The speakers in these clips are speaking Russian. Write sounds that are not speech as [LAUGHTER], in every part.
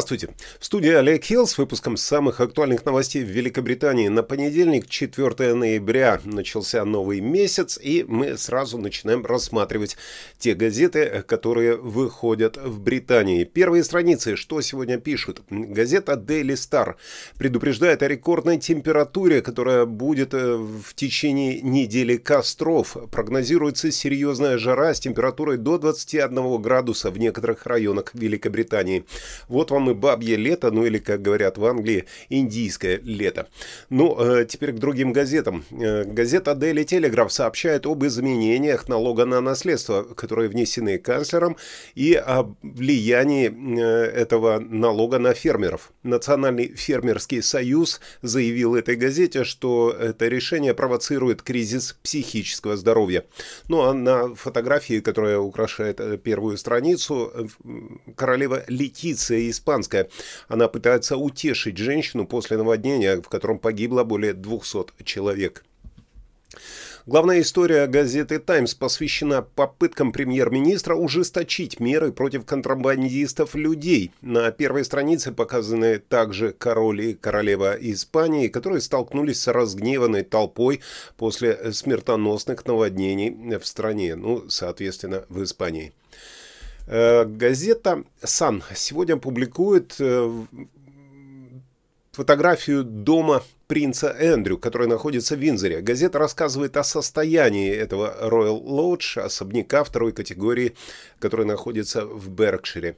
Здравствуйте. В студии Олег Хилл с выпуском самых актуальных новостей в Великобритании. На понедельник, 4 ноября, начался новый месяц, и мы сразу начинаем рассматривать те газеты, которые выходят в Британии. Первые страницы, что сегодня пишут. Газета Daily Star предупреждает о рекордной температуре, которая будет э, в течение недели костров. Прогнозируется серьезная жара с температурой до 21 градуса в некоторых районах Великобритании. Вот вам там бабье лето, ну или, как говорят в Англии, индийское лето. Ну, э, теперь к другим газетам. Э, газета Daily Telegraph сообщает об изменениях налога на наследство, которые внесены канцлером, и о влиянии э, этого налога на фермеров. Национальный фермерский союз заявил этой газете, что это решение провоцирует кризис психического здоровья. Ну а на фотографии, которая украшает первую страницу, королева Летиция Испан Казанская. Она пытается утешить женщину после наводнения, в котором погибло более 200 человек. Главная история газеты «Таймс» посвящена попыткам премьер-министра ужесточить меры против контрабандистов людей. На первой странице показаны также король и королева Испании, которые столкнулись с разгневанной толпой после смертоносных наводнений в стране, ну, соответственно, в Испании. Э, газета «Сан» сегодня публикует э, фотографию дома принца Эндрю, который находится в Винзоре. Газета рассказывает о состоянии этого Royal Lodge, особняка второй категории, который находится в Беркшире.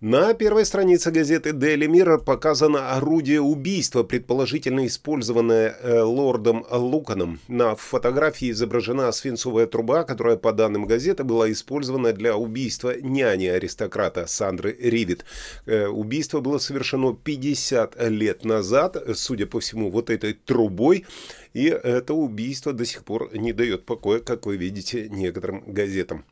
На первой странице газеты Daily Mirror показано орудие убийства, предположительно использованное э, лордом Луканом. На фотографии изображена свинцовая труба, которая, по данным газеты, была использована для убийства няни-аристократа Сандры Ривит. Э, убийство было совершено 50 лет назад, судя по всему, вот этой трубой. И это убийство до сих пор не дает покоя, как вы видите, некоторым газетам.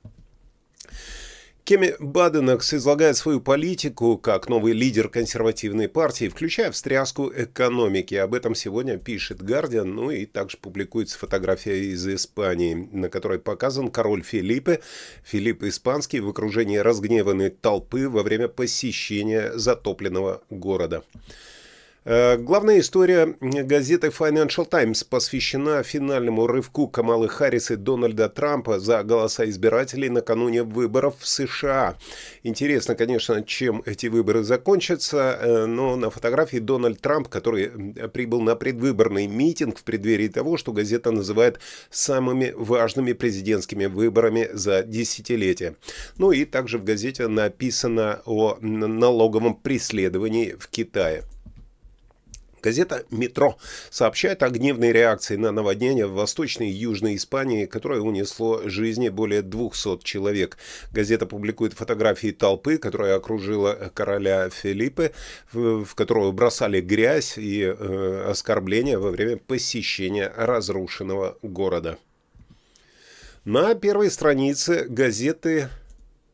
Кеми Баденакс излагает свою политику как новый лидер консервативной партии, включая встряску экономики. Об этом сегодня пишет «Гардиан», ну и также публикуется фотография из Испании, на которой показан король Филиппе, Филипп Испанский, в окружении разгневанной толпы во время посещения затопленного города. Э, главная история газеты Financial Times посвящена финальному рывку Камалы Харрис и Дональда Трампа за голоса избирателей накануне выборов в США. Интересно, конечно, чем эти выборы закончатся, э, но на фотографии Дональд Трамп, который прибыл на предвыборный митинг в преддверии того, что газета называет самыми важными президентскими выборами за десятилетие. Ну и также в газете написано о налоговом преследовании в Китае. Газета «Метро» сообщает о гневной реакции на наводнение в восточной и южной Испании, которое унесло жизни более 200 человек. Газета публикует фотографии толпы, которая окружила короля Филиппе, в которую бросали грязь и э, оскорбления во время посещения разрушенного города. На первой странице газеты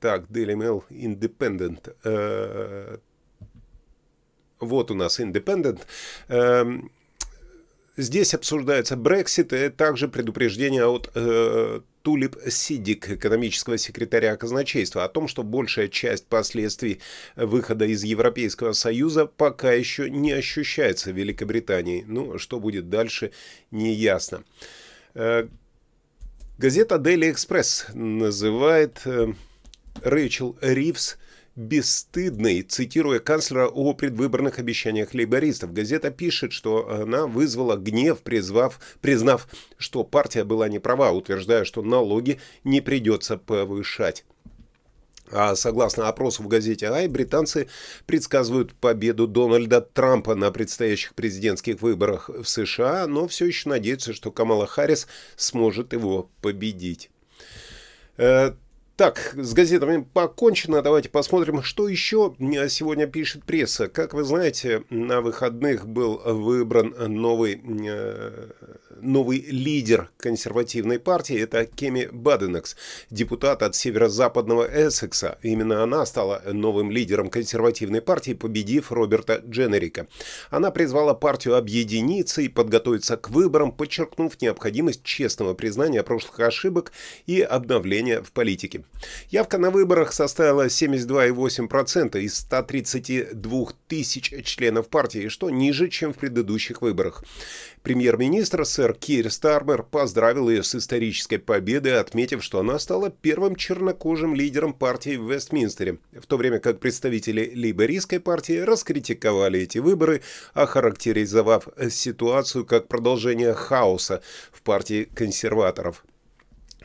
так, Daily Mail Independent, э, вот у нас Independent. Эм, здесь обсуждается Брексит и также предупреждение от э, Тулип Сидик, экономического секретаря казначейства, о том, что большая часть последствий выхода из Европейского Союза пока еще не ощущается в Великобритании. Ну, что будет дальше, неясно. Э, газета Daily Express называет э, Рэйчел Ривз – бесстыдной, цитируя канцлера о предвыборных обещаниях лейбористов. Газета пишет, что она вызвала гнев, призвав, признав, что партия была не права, утверждая, что налоги не придется повышать. А согласно опросу в газете «Ай», британцы предсказывают победу Дональда Трампа на предстоящих президентских выборах в США, но все еще надеются, что Камала Харрис сможет его победить. Э, так, с газетами покончено. Давайте посмотрим, что еще э, сегодня пишет пресса. Как вы знаете, на выходных был выбран новый, э, новый лидер консервативной партии. Это Кеми Баденекс, депутат от северо-западного Эссекса. Именно она стала новым лидером консервативной партии, победив Роберта Дженерика. Она призвала партию объединиться и подготовиться к выборам, подчеркнув необходимость честного признания прошлых ошибок и обновления в политике. Явка на выборах составила 72,8% из 132 тысяч членов партии, что ниже, чем в предыдущих выборах. Премьер-министр сэр Кир Стармер поздравил ее с исторической победой, отметив, что она стала первым чернокожим лидером партии в Вестминстере, в то время как представители лейбористской партии раскритиковали эти выборы, охарактеризовав ситуацию как продолжение хаоса в партии консерваторов.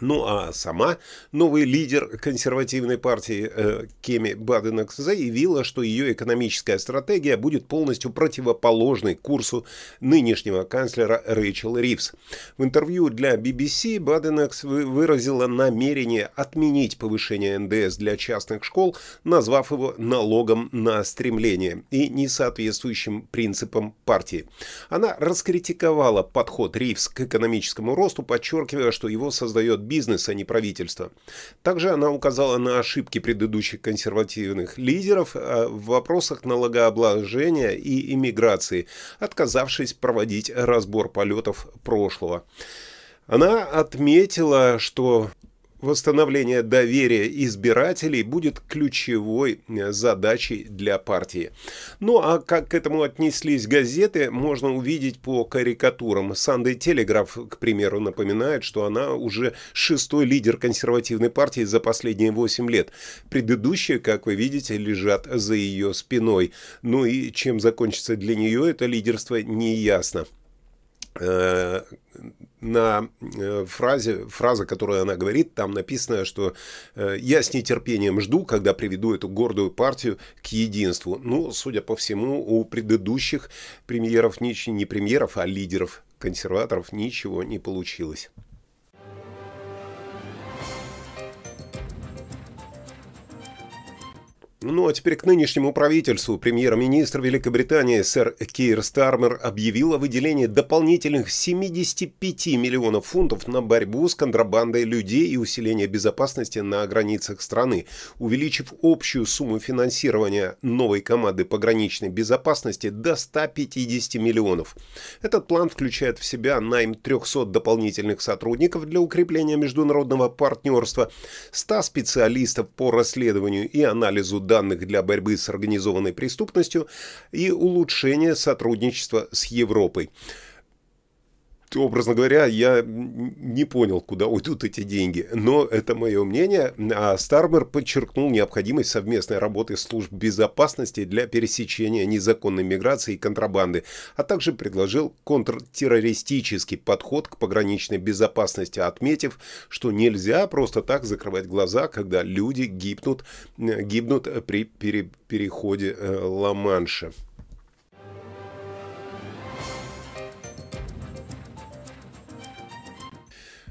Ну а сама новый лидер консервативной партии э, Кеми Баденекс заявила, что ее экономическая стратегия будет полностью противоположной курсу нынешнего канцлера Рэйчел Ривз. В интервью для BBC Баденекс выразила намерение отменить повышение НДС для частных школ, назвав его налогом на стремление и несоответствующим принципам партии. Она раскритиковала подход Ривз к экономическому росту, подчеркивая, что его создает бизнес, а не правительство. Также она указала на ошибки предыдущих консервативных лидеров э, в вопросах налогообложения и иммиграции, отказавшись проводить разбор полетов прошлого. Она отметила, что восстановление доверия избирателей будет ключевой э, задачей для партии. Ну а как к этому отнеслись газеты, можно увидеть по карикатурам. Санды Телеграф, к примеру, напоминает, что она уже шестой лидер консервативной партии за последние 8 лет. Предыдущие, как вы видите, лежат за ее спиной. Ну и чем закончится для нее это лидерство, неясно э, на э, фразе, фраза, которую она говорит, там написано, что э, «я с нетерпением жду, когда приведу эту гордую партию к единству». Ну, судя по всему, у предыдущих премьеров, не премьеров, а лидеров консерваторов ничего не получилось. Ну а теперь к нынешнему правительству. Премьер-министр Великобритании сэр Кейр Стармер объявил о выделении дополнительных 75 миллионов фунтов на борьбу с контрабандой людей и усиление безопасности на границах страны, увеличив общую сумму финансирования новой команды пограничной безопасности до 150 миллионов. Этот план включает в себя найм 300 дополнительных сотрудников для укрепления международного партнерства, 100 специалистов по расследованию и анализу данных, данных для борьбы с организованной преступностью и улучшения сотрудничества с Европой образно говоря, я не понял, куда уйдут эти деньги. Но это мое мнение. А Старбер подчеркнул необходимость совместной работы служб безопасности для пересечения незаконной миграции и контрабанды, а также предложил контртеррористический подход к пограничной безопасности, отметив, что нельзя просто так закрывать глаза, когда люди гибнут, гибнут при пере, переходе э, Ла-Манша.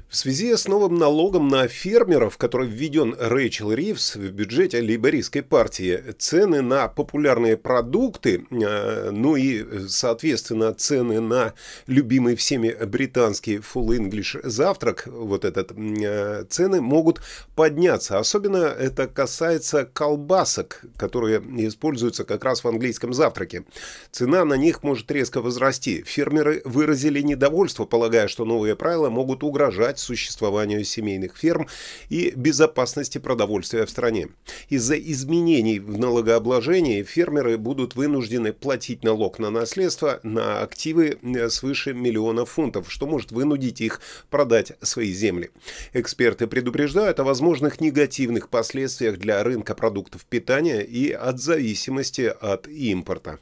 В связи с новым налогом на фермеров, который введен Рэйчел Ривз в бюджете лейбористской партии, цены на популярные продукты, а, ну и, соответственно, цены на любимый всеми британский full English завтрак, вот этот, а, цены могут подняться. Особенно это касается колбасок, которые используются как раз в английском завтраке. Цена на них может резко возрасти. Фермеры выразили недовольство, полагая, что новые правила могут угрожать помешать существованию семейных ферм и безопасности продовольствия в стране. Из-за изменений в налогообложении фермеры будут вынуждены платить налог на наследство на активы э, свыше миллиона фунтов, что может вынудить их продать свои земли. Эксперты предупреждают о возможных негативных последствиях для рынка продуктов питания и от зависимости от импорта.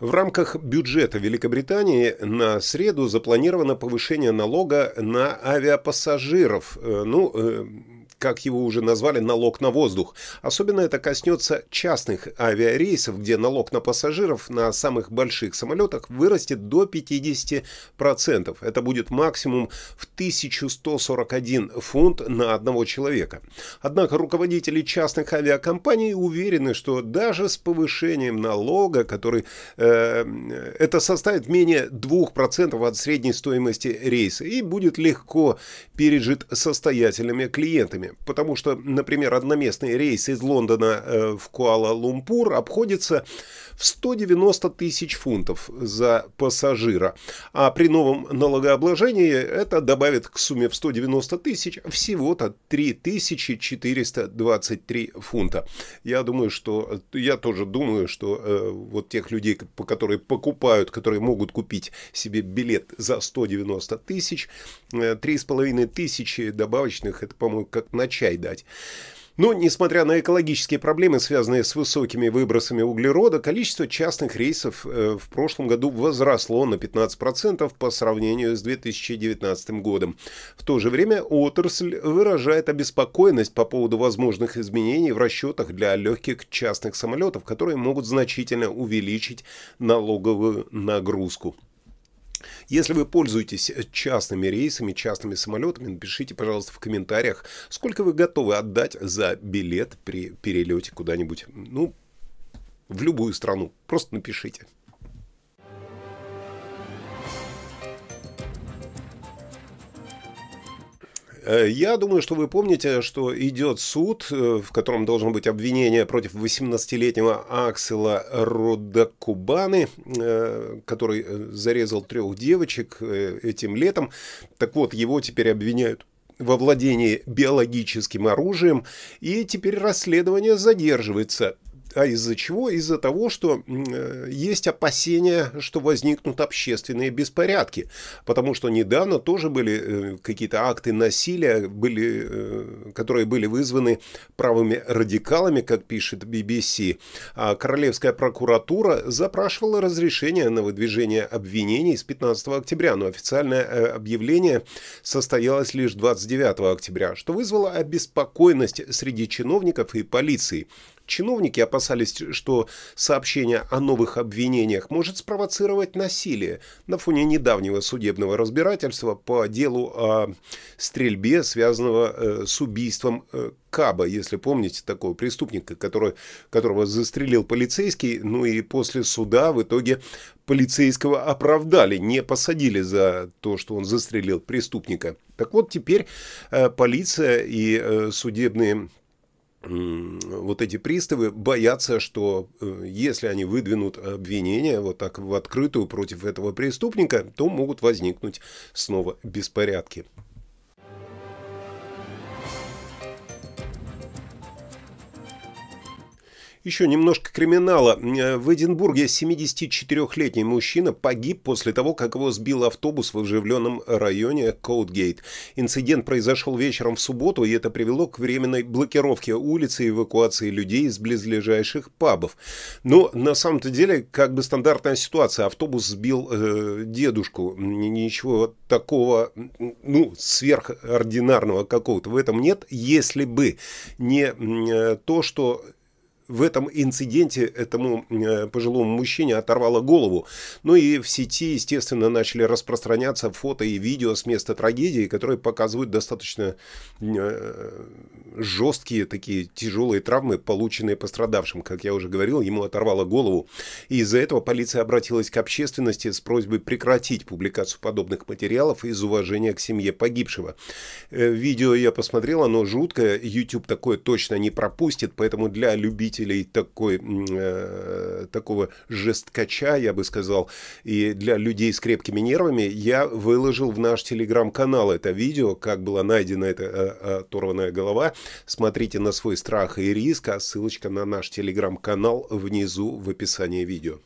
В рамках бюджета Великобритании на среду запланировано повышение налога на авиапассажиров. Э, ну, э, как его уже назвали, налог на воздух. Особенно это коснется частных авиарейсов, где налог на пассажиров на самых больших самолетах вырастет до 50%. Это будет максимум в 1141 фунт на одного человека. Однако руководители частных авиакомпаний уверены, что даже с повышением налога, который э, это составит менее 2% от средней стоимости рейса и будет легко пережит состоятельными клиентами рейсами. Потому что, например, одноместный рейс из Лондона э, в Куала-Лумпур обходится в 190 тысяч фунтов за пассажира. А при новом налогообложении это добавит к сумме в 190 тысяч всего-то 3423 фунта. Я думаю, что... Э, я тоже думаю, что э, вот тех людей, которые покупают, которые могут купить себе билет за 190 тысяч, 3,5 э, тысячи добавочных, это, по-моему, как на чай дать. Но, несмотря на экологические проблемы, связанные с высокими выбросами углерода, количество частных рейсов э, в прошлом году возросло на 15% по сравнению с 2019 годом. В то же время отрасль выражает обеспокоенность по поводу возможных изменений в расчетах для легких частных самолетов, которые могут значительно увеличить налоговую нагрузку. Если вы пользуетесь э, частными рейсами, частными самолетами, напишите, пожалуйста, в комментариях, сколько вы готовы отдать за билет при перелете куда-нибудь, ну, в любую страну. Просто напишите. Э, я думаю, что вы помните, что идет суд, э, в котором должно быть обвинение против 18-летнего Аксела Родокубаны, э, который зарезал трех девочек этим летом. Так вот, его теперь обвиняют во владении биологическим оружием, и теперь расследование задерживается. А из-за чего? Из-за того, что э, есть опасения, что возникнут общественные беспорядки. Потому что недавно тоже были э, какие-то акты насилия, были, э, которые были вызваны правыми радикалами, как пишет BBC. А Королевская прокуратура запрашивала разрешение на выдвижение обвинений с 15 октября, но официальное объявление состоялось лишь 29 октября, что вызвало обеспокоенность среди чиновников и полиции. Чиновники опасались, что сообщение о новых обвинениях может спровоцировать насилие на фоне недавнего судебного разбирательства по делу о стрельбе, связанного э, с убийством э, Каба, если помните такого преступника, который, которого застрелил полицейский, ну и после суда в итоге полицейского оправдали, не посадили за то, что он застрелил преступника. Так вот, теперь э, полиция и судебные вот эти приставы боятся, что э, если они выдвинут обвинение вот так в открытую против этого преступника, то могут возникнуть снова беспорядки. Еще немножко криминала. Э, в Эдинбурге 74-летний мужчина погиб после того, как его сбил автобус в оживленном районе Коутгейт. Инцидент произошел вечером в субботу, и это привело к временной блокировке улицы и эвакуации людей из близлежащих пабов. Но на самом-то деле как бы стандартная ситуация. Автобус сбил э, дедушку. Ничего такого, ну, сверхординарного какого-то в этом нет, если бы не э, то, что в этом инциденте этому э, пожилому мужчине оторвало голову. Ну и в сети, естественно, начали распространяться фото и видео с места трагедии, которые показывают достаточно э, жесткие такие тяжелые травмы, полученные пострадавшим. Как я уже говорил, ему оторвало голову. И из-за этого полиция обратилась к общественности с просьбой прекратить публикацию подобных материалов из уважения к семье погибшего. Э, видео я посмотрел, оно жуткое. YouTube такое точно не пропустит, поэтому для любителей представителей такой, э, такого жесткача, я бы сказал, и для людей с крепкими нервами, я выложил в наш телеграм-канал это видео, как была найдена эта э, э, оторванная голова. Смотрите на свой страх и риск, а ссылочка на наш телеграм-канал внизу в описании видео.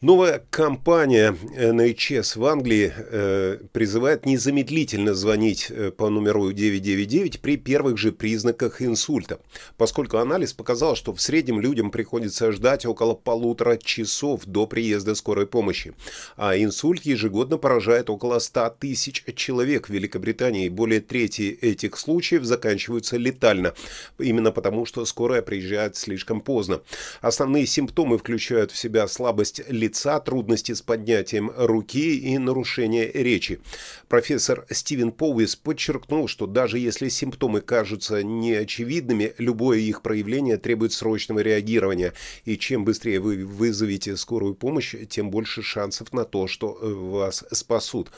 Новая компания NHS в Англии э, призывает незамедлительно звонить э, по номеру 999 при первых же признаках инсульта, поскольку анализ показал, что в среднем людям приходится ждать около полутора часов до приезда скорой помощи, а инсульт ежегодно поражает около 100 тысяч человек в Великобритании, и более трети этих случаев заканчиваются летально, именно потому что скорая приезжает слишком поздно. Основные симптомы включают в себя слабость летальности, лица, трудности с поднятием руки и нарушение речи. Профессор Стивен Поуис подчеркнул, что даже если симптомы кажутся неочевидными, любое их проявление требует срочного реагирования, и чем быстрее вы вызовете скорую помощь, тем больше шансов на то, что э, вас спасут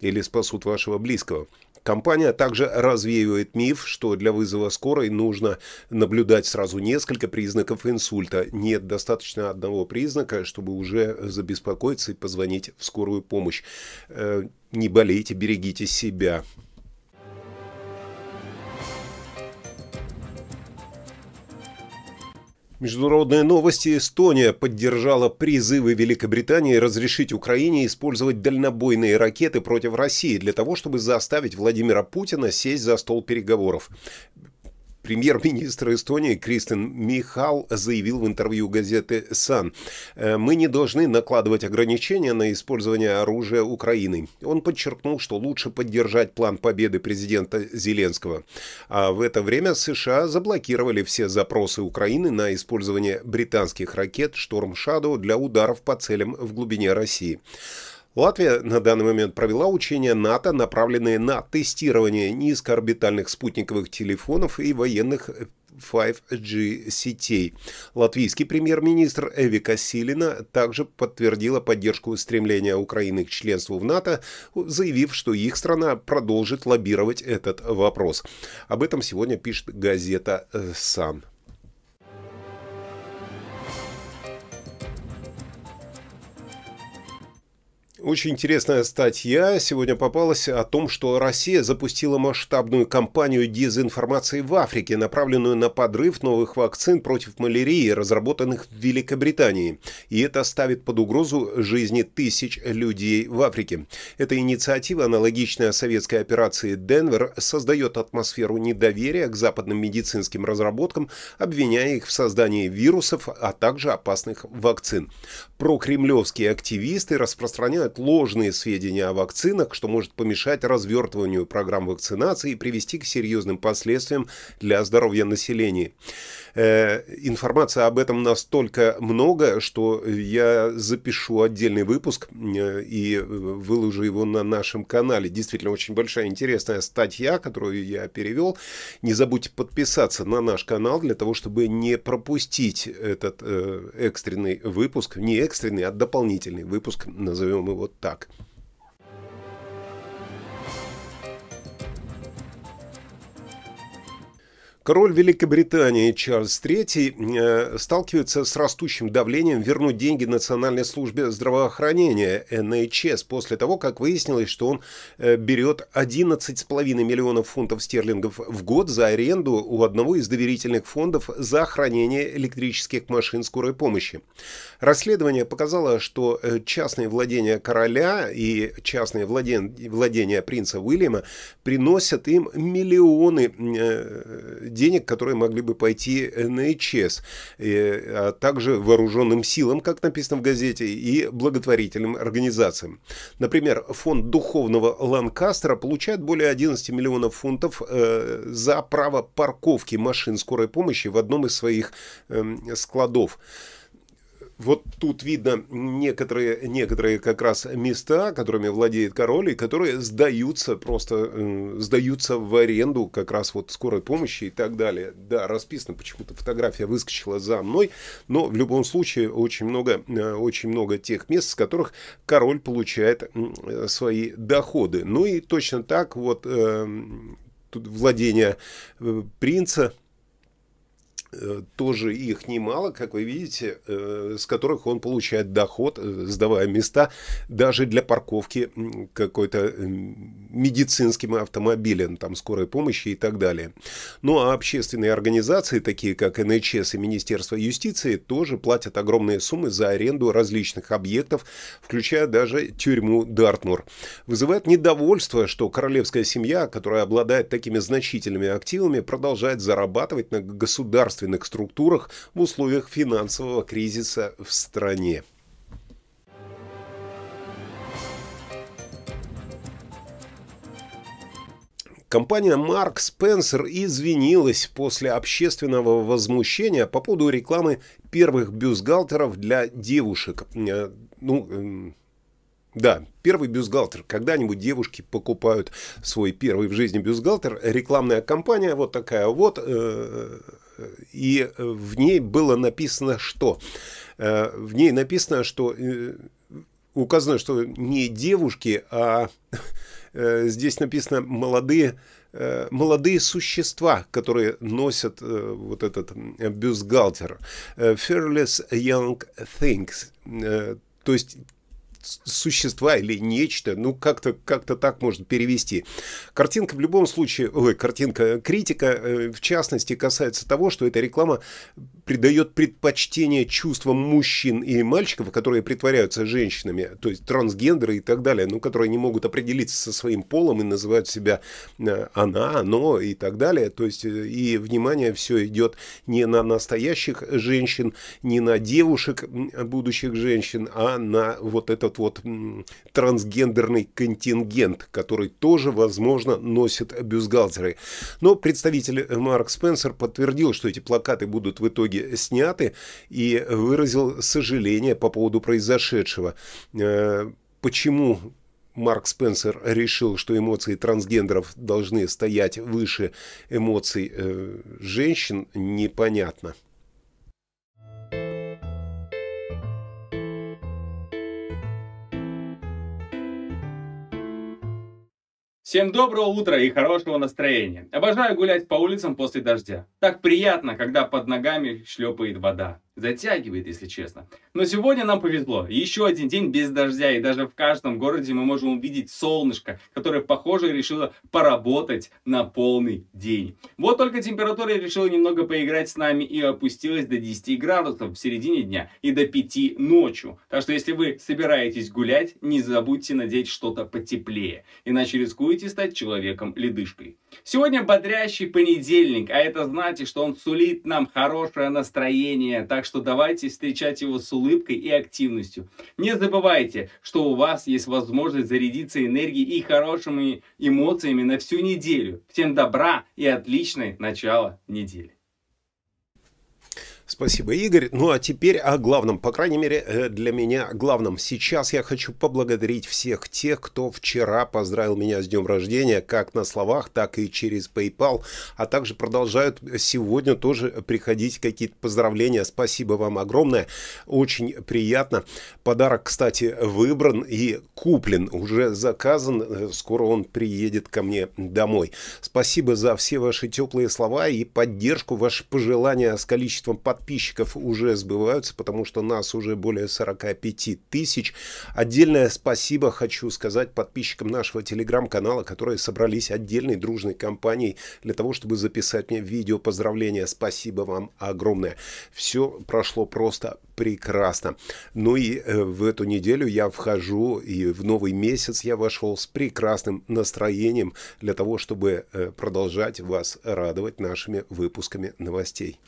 или спасут вашего близкого. Компания также развеивает миф, что для вызова скорой нужно наблюдать сразу несколько признаков инсульта. Нет достаточно одного признака, чтобы уже забеспокоиться и позвонить в скорую помощь. Э, не болейте, берегите себя. Международные новости. Эстония поддержала призывы Великобритании разрешить Украине использовать дальнобойные ракеты против России для того, чтобы заставить Владимира Путина сесть за стол переговоров. Премьер-министр Эстонии Кристен Михал заявил в интервью газеты Sun: «Э, «Мы не должны накладывать ограничения на использование оружия Украины». Он подчеркнул, что лучше поддержать план победы президента Зеленского. А в это время США заблокировали все запросы Украины на использование британских ракет «Шторм Шадоу» для ударов по целям в глубине России. Латвия на данный момент провела учения НАТО, направленные на тестирование низкоорбитальных спутниковых телефонов и военных 5G сетей. Латвийский премьер-министр Эвика Силина также подтвердила поддержку стремления Украины к членству в НАТО, заявив, что их страна продолжит лоббировать этот вопрос. Об этом сегодня пишет газета «Сан». Очень интересная статья сегодня попалась о том, что Россия запустила масштабную кампанию дезинформации в Африке, направленную на подрыв новых вакцин против малярии, разработанных в Великобритании. И это ставит под угрозу жизни тысяч людей в Африке. Эта инициатива, аналогичная советской операции «Денвер», создает атмосферу недоверия к западным медицинским разработкам, обвиняя их в создании вирусов, а также опасных вакцин. Прокремлевские активисты распространяют рассылают ложные сведения о вакцинах, что может помешать развертыванию программ вакцинации и привести к серьезным последствиям для здоровья населения. Э, информация об этом настолько много, что я запишу отдельный выпуск э, и выложу его на нашем канале. Действительно, очень большая интересная статья, которую я перевел. Не забудьте подписаться на наш канал для того, чтобы не пропустить этот э, экстренный выпуск, не экстренный, а дополнительный выпуск, назовем его вот так. Король Великобритании Чарльз III э, сталкивается с растущим давлением вернуть деньги Национальной службе здравоохранения NHS после того, как выяснилось, что он э, берет 11,5 миллионов фунтов стерлингов в год за аренду у одного из доверительных фондов за хранение электрических машин скорой помощи. Расследование показало, что э, частные владения короля и частные владения принца Уильяма приносят им миллионы денег, которые могли бы пойти НХС, э, а также вооруженным силам, как написано в газете, и благотворительным организациям. Например, фонд духовного Ланкастера получает более 11 миллионов фунтов э, за право парковки машин скорой помощи в одном из своих э, складов вот тут видно некоторые, некоторые как раз места, которыми владеет король, и которые сдаются просто, э, сдаются в аренду как раз вот скорой помощи и так далее. Да, расписано, почему-то фотография выскочила за мной, но в любом случае очень много, э, очень много тех мест, с которых король получает э, свои доходы. Ну и точно так вот эм, э, владение принца – Э, тоже их немало, как вы видите, э, с которых он получает доход, э, сдавая места даже для парковки какой-то медицинским автомобилем, там скорой помощи и так далее. Ну а общественные организации, такие как НХС и Министерство юстиции, тоже платят огромные суммы за аренду различных объектов, включая даже тюрьму Дартмур. Вызывает недовольство, что королевская семья, которая обладает такими значительными активами, продолжает зарабатывать на государственных государственных структурах в условиях финансового кризиса в стране. Компания Марк Спенсер извинилась после общественного возмущения по поводу рекламы первых бюстгальтеров для девушек. Э, ну, эм, да, первый бюстгальтер. Когда-нибудь девушки покупают свой первый в жизни бюстгальтер. Рекламная кампания вот такая вот э, и э, в ней было написано что? Э, в ней написано, что э, указано, что не девушки, а здесь написано молодые молодые существа, которые носят вот этот бюстгальтер. Fearless Young Things. То есть существа или нечто, ну как-то как так можно перевести. Картинка в любом случае, ой, картинка, критика э, в частности касается того, что эта реклама придает предпочтение чувствам мужчин и мальчиков, которые притворяются женщинами, то есть трансгендеры и так далее, ну, которые не могут определиться со своим полом и называют себя э, она, оно и так далее. То есть э, и внимание все идет не на настоящих женщин, не на девушек будущих женщин, а на вот этот вот трансгендерный контингент, который тоже, возможно, носит бюстгальтеры. Но представитель э, Марк Спенсер подтвердил, что эти плакаты будут в итоге книги сняты, и выразил сожаление по поводу произошедшего. Э, почему Марк Спенсер решил, что эмоции трансгендеров должны стоять выше эмоций э, женщин, непонятно. Всем доброго утра и хорошего настроения. Обожаю гулять по улицам после дождя. Так приятно, когда под ногами шлепает вода. Затягивает, если честно. Но сегодня нам повезло. Еще один день без дождя, и даже в каждом городе мы можем увидеть солнышко, которое, похоже, решило поработать на полный день. Вот только температура решила немного поиграть с нами и опустилась до 10 градусов в середине дня и до 5 ночью. Так что если вы собираетесь гулять, не забудьте надеть что-то потеплее, иначе рискуете стать человеком-ледышкой. Сегодня бодрящий понедельник, а это значит, что он сулит нам хорошее настроение, так что давайте встречать его с улыбкой улыбкой и активностью. Не забывайте, что у вас есть возможность зарядиться энергией и хорошими эмоциями на всю неделю. Всем добра и отличное начало недели. Спасибо, Игорь. Ну а теперь о главном, по крайней мере э, для меня главном. Сейчас я хочу поблагодарить всех тех, кто вчера поздравил меня с днем рождения, как на словах, так и через PayPal, а также продолжают сегодня тоже приходить какие-то поздравления. Спасибо вам огромное, очень приятно. Подарок, кстати, выбран и куплен, уже заказан, э, скоро он приедет ко мне домой. Спасибо за все ваши теплые слова и поддержку, ваши пожелания с количеством подписчиков подписчиков уже сбываются, потому что нас уже более 45 тысяч. Отдельное спасибо хочу сказать подписчикам нашего телеграм-канала, которые собрались отдельной дружной компанией для того, чтобы записать мне видео поздравления. Спасибо вам огромное. Все прошло просто прекрасно. Ну и э, в эту неделю я вхожу, и в новый месяц я вошел с прекрасным настроением для того, чтобы э, продолжать вас радовать нашими выпусками новостей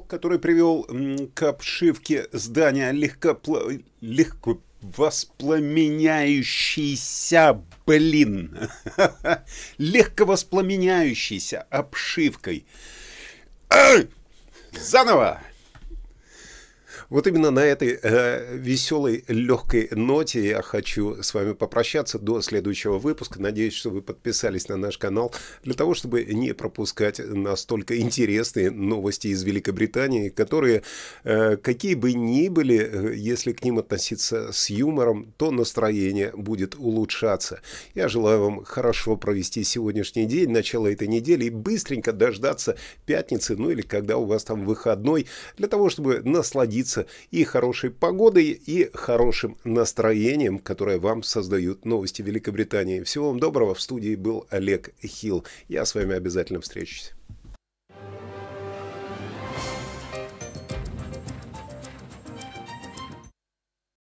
который привел к обшивке здания легкопла... легко воспламеняющийся, блин, [LAUGHS] легко воспламеняющийся обшивкой. Заново! Вот именно на этой э, веселой, легкой ноте я хочу с вами попрощаться до следующего выпуска. Надеюсь, что вы подписались на наш канал для того, чтобы не пропускать настолько интересные новости из Великобритании, которые, э, какие бы ни были, э, если к ним относиться с юмором, то настроение будет улучшаться. Я желаю вам хорошо провести сегодняшний день, начало этой недели и быстренько дождаться пятницы, ну или когда у вас там выходной, для того, чтобы насладиться является и хорошей погодой, и хорошим настроением, которое вам создают новости Великобритании. Всего вам доброго. В студии был Олег Хилл. Я с вами обязательно встречусь.